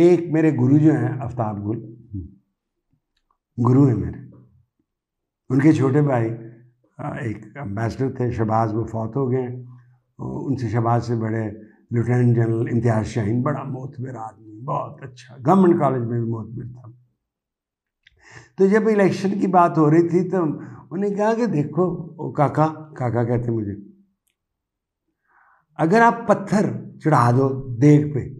एक मेरे गुरु जो हैं आफ्ताब गुल गुरु हैं मेरे उनके छोटे भाई एक एम्बेसडर थे शहबाज वो फौत हो गए उनसे शहबाज से बड़े लेफ्टिनेंट जनरल इम्तियाज़ शाहीन बड़ा मोतबर आदमी बहुत अच्छा गवर्नमेंट कॉलेज में भी मोतबिर था तो जब इलेक्शन की बात हो रही थी तो उन्हें कहा कि देखो ओ काका काका कहते मुझे अगर आप पत्थर चढ़ा दो देख पे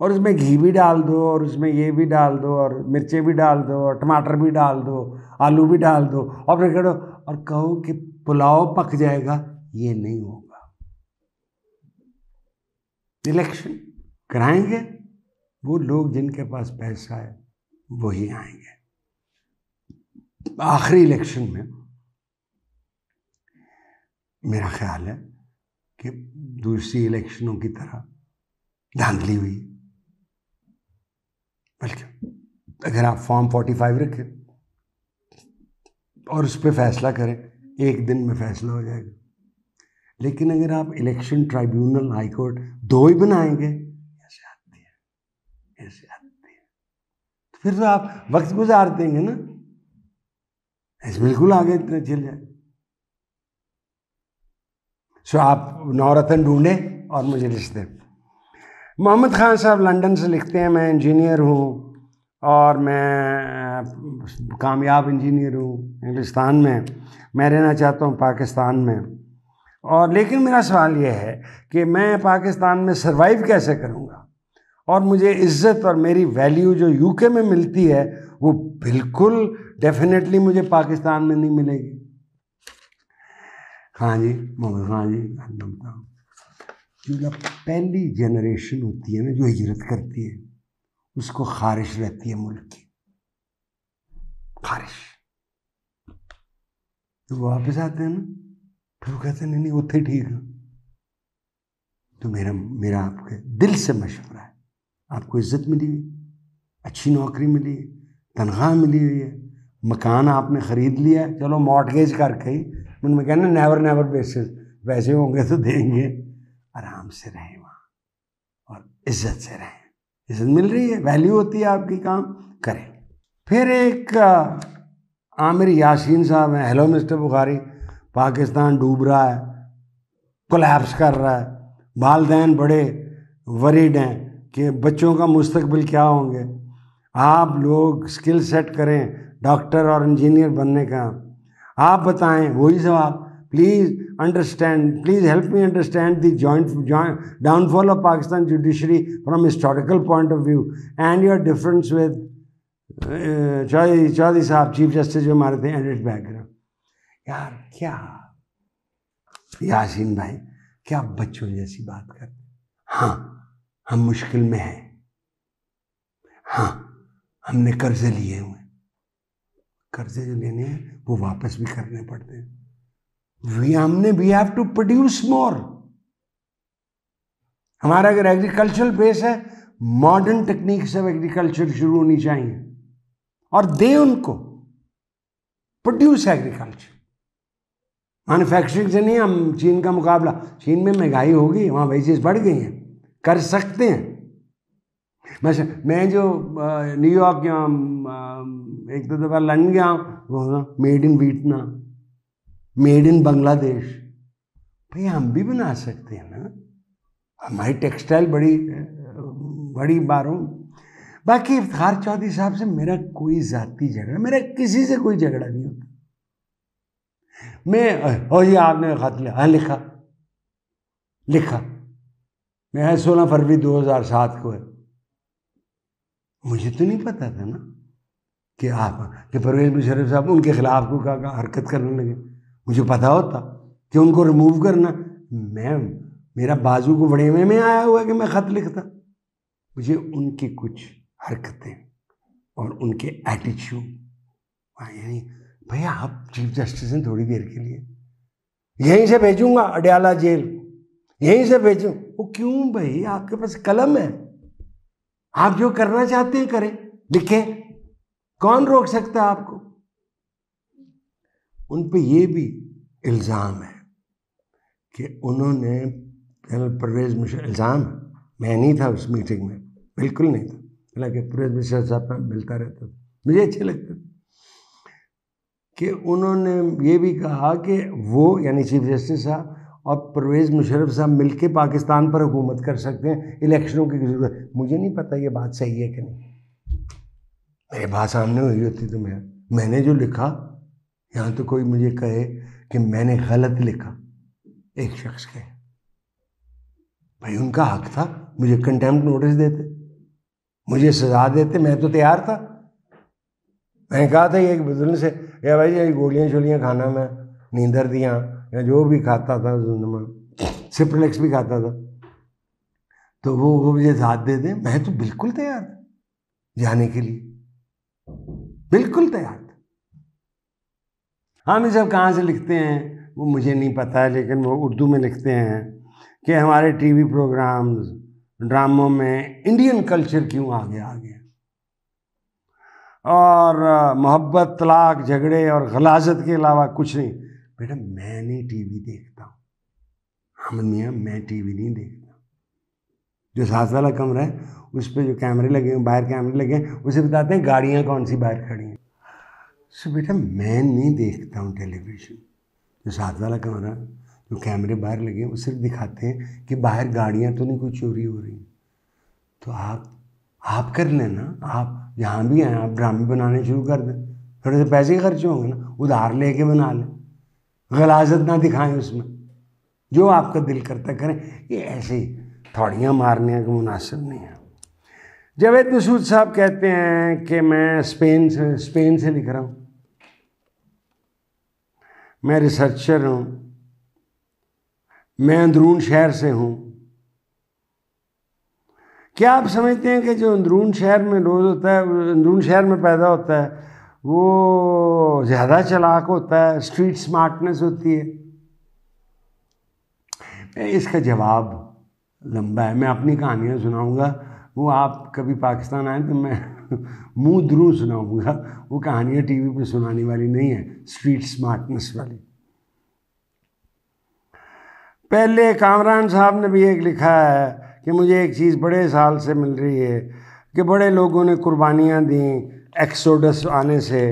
और उसमें घी भी डाल दो और उसमें ये भी डाल दो और मिर्चे भी डाल दो और टमाटर भी डाल दो आलू भी डाल दो और फिर करो और कहो कि पुलाव पक जाएगा ये नहीं होगा इलेक्शन कराएंगे वो लोग जिनके पास पैसा है वही आएंगे आखिरी इलेक्शन में मेरा ख्याल है कि दूसरी इलेक्शनों की तरह धांधली हुई बल्कि अगर आप फॉर्म फोर्टी फाइव रखें और उस पर फैसला करें एक दिन में फैसला हो जाएगा लेकिन अगर आप इलेक्शन ट्राइब्यूनल हाई कोर्ट दो ही बनाएंगे ऐसे आती है ऐसे आती है तो फिर तो आप वक्त गुजार देंगे ना ऐसे बिल्कुल आगे इतना चल जाए सो आप नवरत्न ढूंढें और मुझे लिस्ट मोहम्मद खान साहब लंदन से लिखते हैं मैं इंजीनियर हूँ और मैं कामयाब इंजीनियर हूँ इंग्लिस्तान में मैं रहना चाहता हूँ पाकिस्तान में और लेकिन मेरा सवाल यह है कि मैं पाकिस्तान में सरवाइव कैसे करूँगा और मुझे इज़्ज़त और मेरी वैल्यू जो यूके में मिलती है वो बिल्कुल डेफिनेटली मुझे पाकिस्तान में नहीं मिलेगी हाँ जी मोहम्मद खान जी जो ना पहली जनरेशन होती है ना जो हिजरत करती है उसको खारिश रहती है मुल्क की खारिश तो वापस आते हैं ना फिर तो वो कहते हैं नहीं नहीं उतने ठीक है तो मेरा मेरा आपके दिल से मशवरा है आपको इज्जत मिली हुई अच्छी नौकरी मिली है तनख्वाह मिली हुई है मकान आपने ख़रीद लिया चलो मॉडगेज करके ही मैं कहना नेवर नेवर बेसिस वैसे होंगे तो देंगे आराम से रहें वहाँ और इज्जत से रहें इज्जत मिल रही है वैल्यू होती है आपकी काम करें फिर एक आमिर यासीन साहब हैं हेलो मिस्टर बुखारी पाकिस्तान डूब रहा है कोलैप्स कर रहा है वालदेन बड़े वरीड हैं कि बच्चों का मुस्तबिल क्या होंगे आप लोग स्किल सेट करें डॉक्टर और इंजीनियर बनने का आप बताएं वही सवाल please understand please help me understand the joint downfall of Pakistan judiciary from historical point of view and your difference with Chaudhry Chaudhry साहब चीफ जस्टिस जो मारे थे एडिट बैगर यार क्या यासीन भाई क्या बच्चों जैसी बात करते हाँ हम मुश्किल में हैं हाँ हमने कर्जे लिए हुए कर्जे जो लेने हैं वो वापस भी करने पड़ते हैं वी हमने we have to produce more हमारा अगर एग्रीकल्चरल बेस है मॉडर्न टेक्निक से एग्रीकल्चर शुरू होनी चाहिए और दे उनको प्रोड्यूस एग्रीकल्चर मैन्युफैक्चरिंग से नहीं हम चीन का मुकाबला चीन में महंगाई होगी वहाँ वेजेस बढ़ गई हैं कर सकते हैं मैं मैं जो न्यूयॉर्क या एक दो दफ़ा लंदन गया made in Vietnam made in Bangladesh भाई हम भी बना सकते हैं ना हमारी टेक्सटाइल बड़ी बड़ी बारों बाकी इफ्तार चौधरी साहब से मेरा कोई ज़ाती झगड़ा मेरा किसी से कोई झगड़ा नहीं होता मैं और ये आपने खत लिया हाँ लिखा लिखा मैं सोलह फरवरी 2007 को है मुझे तो नहीं पता था ना कि आप कि परवेज मुशरफ साहब उनके खिलाफ को क्या का हरकत करने लगे मुझे पता होता कि उनको रिमूव करना मैम मेरा बाजू को बड़े में आया हुआ कि मैं ख़त लिखता मुझे उनकी कुछ हरकतें और उनके एटीट्यूड हाँ, यानी भैया आप चीफ जस्टिस हैं थोड़ी देर के लिए यहीं से भेजूंगा अडयाला जेल यहीं से भेजू वो क्यों भाई आपके पास कलम है आप जो करना चाहते हैं करें लिखें कौन रोक सकता है आपको उन पर यह भी इल्ज़ाम है कि उन्होंने जनरल परवेज मिश्रा इल्ज़ाम मैं नहीं था उस मीटिंग में बिल्कुल नहीं था हालांकि परवेज मिश्रा साहब में मिलता रहता था मुझे अच्छे लगते थे कि उन्होंने ये भी कहा कि वो यानी चीफ जस्टिस साहब और परवेज़ मुशरफ साहब मिलके पाकिस्तान पर हुकूमत कर सकते हैं इलेक्शनों की जरूरत मुझे नहीं पता ये बात सही है कि नहीं मेरे बात सामने हुई होती तो मैं मैंने जो लिखा यहाँ तो कोई मुझे कहे कि मैंने गलत लिखा एक शख्स के भाई उनका हक था मुझे कंटेम्प्ट नोटिस देते मुझे सजा देते मैं तो तैयार था मैंने कहा था ये बुजुर्ग से या भाई ये गोलियां शोलियाँ खाना मैं नींदर दिया या जो भी खाता था सिप्रलेक्स भी खाता था तो वो वो मुझे साथ दे दे मैं तो बिल्कुल तैयार जाने के लिए बिल्कुल तैयार हम ये सब कहाँ से लिखते हैं वो मुझे नहीं पता है लेकिन वो उर्दू में लिखते हैं कि हमारे टीवी प्रोग्राम्स ड्रामों में इंडियन कल्चर क्यों आगे आ गया और मोहब्बत तलाक झगड़े और गलाजत के अलावा कुछ नहीं बेटा मैं नहीं टीवी देखता हूँ हम हाँ, मियाँ मैं टीवी नहीं देखता जो सात वाला कमरा है उस पर जो कैमरे लगे हैं बाहर कैमरे लगे हैं उसे बताते हैं गाड़ियाँ कौन सी बाहर खड़ी हैं सो बेटा मैं नहीं देखता हूँ टेलीविज़न जो साथ वाला कमरा जो कैमरे बाहर लगे हैं वो सिर्फ दिखाते हैं कि बाहर गाड़ियाँ तो नहीं कोई चोरी हो रही तो आप आप कर लेना आप जहाँ भी हैं आप ड्रामे बनाने शुरू कर दें थोड़े से पैसे खर्च होंगे ना उधार लेके बना लें गलाजत ना दिखाएं उसमें जो आपका दिल करता करें ये ऐसे थौड़ियाँ मारने का मुनासिब नहीं है जावेद मसूद साहब कहते हैं कि मैं स्पेन से स्पेन से लिख रहा हूँ मैं रिसर्चर हूँ मैं अंदरून शहर से हूँ क्या आप समझते हैं कि जो अंदरून शहर में रोज़ होता है अंदरून शहर में पैदा होता है वो ज़्यादा चलाक होता है स्ट्रीट स्मार्टनेस होती है इसका जवाब लंबा है मैं अपनी कहानियाँ सुनाऊँगा वो आप कभी पाकिस्तान आए तो मैं मुंह द्रू सुनाऊंगा वो कहानियाँ टीवी पे सुनाने वाली नहीं है स्ट्रीट स्मार्टनेस वाली पहले कामरान साहब ने भी एक लिखा है कि मुझे एक चीज़ बड़े साल से मिल रही है कि बड़े लोगों ने कुर्बानियाँ दी एक्सोडस आने से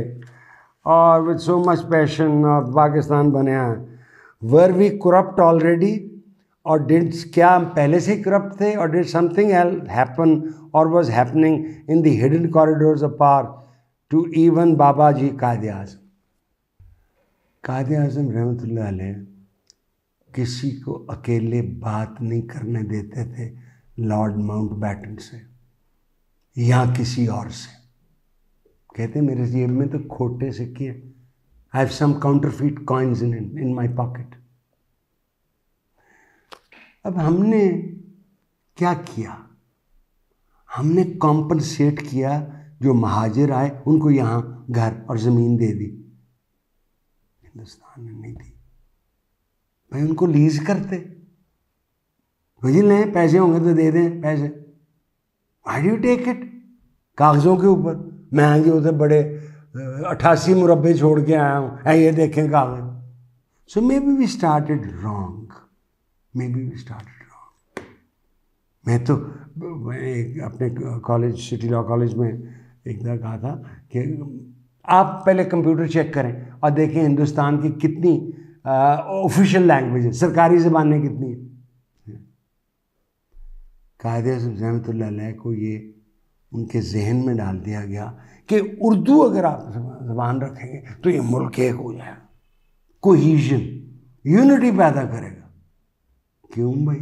और विद सो मच पैशन और पाकिस्तान बनया वर वी करप्ट ऑलरेडी और डिड क्या हम पहले से करप्ट थे और डिड समथिंग हैपन और was happening in the hidden corridors of power to even बाबा जी कायद आजम कायद आजम रहमत किसी को अकेले बात नहीं करने देते थे लॉर्ड माउंट बैटन से या किसी और से कहते मेरे जेब में तो खोटे सिक्के I have some fit coins in in my pocket अब हमने क्या किया हमने कॉम्पनसेट किया जो महाजर आए उनको यहाँ घर और ज़मीन दे दी हिंदुस्तान ने नहीं दी भाई उनको लीज करते वही लें पैसे होंगे तो दे दें पैसे वाई डू टेक इट कागज़ों के ऊपर मैं आगे होते बड़े अट्ठासी मुरबे छोड़ के आया हूँ ये देखें कागज so maybe we started wrong maybe start wrong. मैं तो मैं एक अपने कॉलेज सिटी लॉ कॉलेज में एक बार कहा था कि आप पहले कंप्यूटर चेक करें और देखें हिंदुस्तान की कितनी ऑफिशियल uh, लैंग्वेज है सरकारी ज़बानें कितनी है कायद जहमत को ये उनके जहन में डाल दिया गया कि उर्दू अगर आप जबान रखेंगे तो ये मुल्क एक हो जाएगा कोहिजन यूनिटी पैदा करेगा क्यों भाई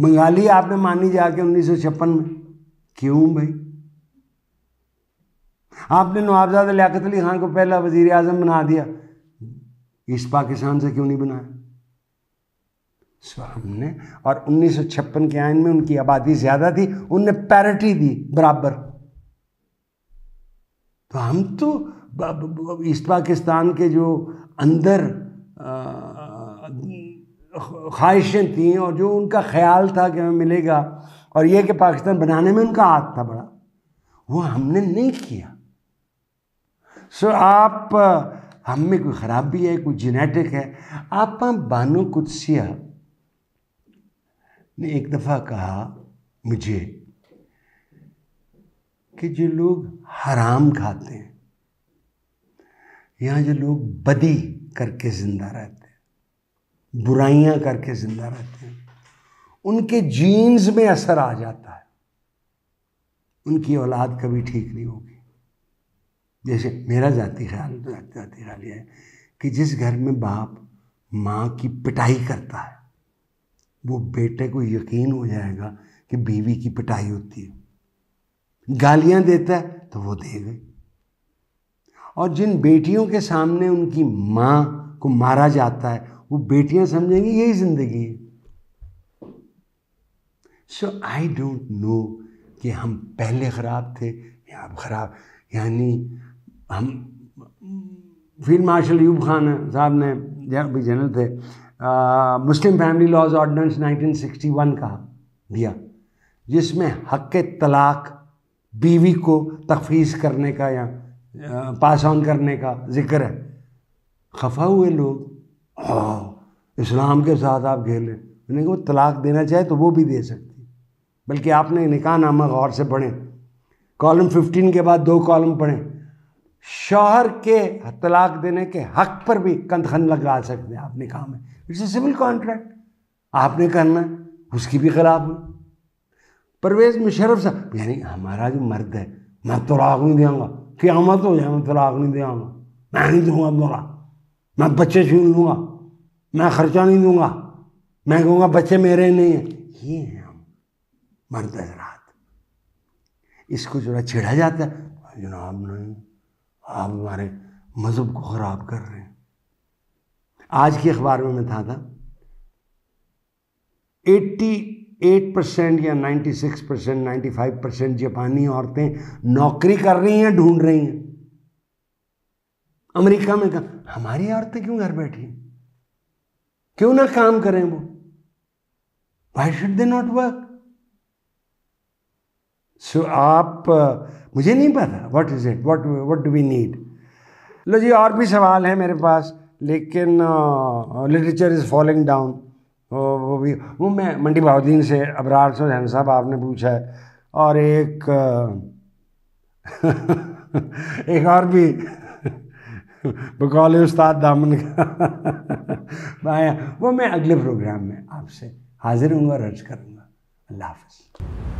मंगा ली आपने मानी जाके उन्नीस सौ छप्पन में क्यों भाई आपने नवाबजादा लियाकत अली खान को पहला वजीर आजम बना दिया इस पाकिस्तान से क्यों नहीं बनाया हमने और उन्नीस के आयन में उनकी आबादी ज़्यादा थी उनने पैरिटी दी बराबर तो हम तो ईस्ट पाकिस्तान के जो अंदर आ, ख्वाहिशें थीं और जो उनका ख्याल था कि हमें मिलेगा और यह कि पाकिस्तान बनाने में उनका हाथ था बड़ा वो हमने नहीं किया सो आप हम में कोई ख़राबी है कोई जेनेटिक है आप बानो कुदसिया ने एक दफ़ा कहा मुझे कि जो लोग हराम खाते हैं यहाँ जो लोग बदी करके ज़िंदा रहते हैं बुराइयां करके ज़िंदा रहते हैं उनके जीन्स में असर आ जाता है उनकी औलाद कभी ठीक नहीं होगी जैसे मेरा जाति ख्याल जाति ख्याल यह है कि जिस घर में बाप माँ की पिटाई करता है वो बेटे को यकीन हो जाएगा कि बीवी की पिटाई होती है गालियां देता है तो वो दे गई और जिन बेटियों के सामने उनकी माँ को मारा जाता है वो बेटियां समझेंगी यही जिंदगी है सो आई डोंट नो कि हम पहले ख़राब थे या अब ख़राब यानी हम फील्ड मार्शल यूब खान साहब ने भी जनरल थे आ, मुस्लिम फैमिली लॉज ऑर्डिनेंस 1961 का दिया जिसमें हक तलाक बीवी को तफीज़ करने का या पास ऑन करने का जिक्र है खफा हुए लोग हाँ इस्लाम के साथ आप घेर लें मैंने वो तलाक देना चाहे तो वो भी दे सकती बल्कि आपने निकाह नामा गौर से पढ़ें कॉलम 15 के बाद दो कॉलम पढ़ें शौहर के तलाक देने के हक पर भी कंदखन लगा सकते हैं आप निकाह में इट्स ए सिविल कॉन्ट्रैक्ट आपने करना उसकी भी खिलाफ हुई परवेज मुशरफ साहब यानी हमारा जो मर्द है मैं तलाक नहीं क्या मत हो जाए मैं तलाक नहीं देंगा मैं नहीं दूंगा तलाक मैं बच्चे छीन लूँगा मैं खर्चा नहीं दूंगा मैं कहूंगा बच्चे मेरे नहीं है ये हैं हम मर्द हजरात इसको जरा छिड़ा जाता है जनाब नहीं आप हमारे मज़हब को ख़राब कर रहे हैं आज के अखबार में मैं था था 88 परसेंट या 96 परसेंट नाइन्टी फाइव परसेंट जापानी औरतें नौकरी कर रही हैं ढूंढ रही हैं अमेरिका में कहा हमारी औरतें क्यों घर बैठी हैं क्यों ना काम करें वो why should they not work so आप मुझे नहीं पता what is it what what do we need लो जी और भी सवाल हैं मेरे पास लेकिन लिटरेचर इज़ फॉलिंग डाउन वो भी वो मैं मंडी बहाउद्दीन से अबरार सुजैन साहब आपने पूछा है और एक एक और भी बकौल उस्ताद दामन का आया वो मैं अगले प्रोग्राम में आपसे हाजिर हूँ और अर्ज करूँगा अल्लाह हाफ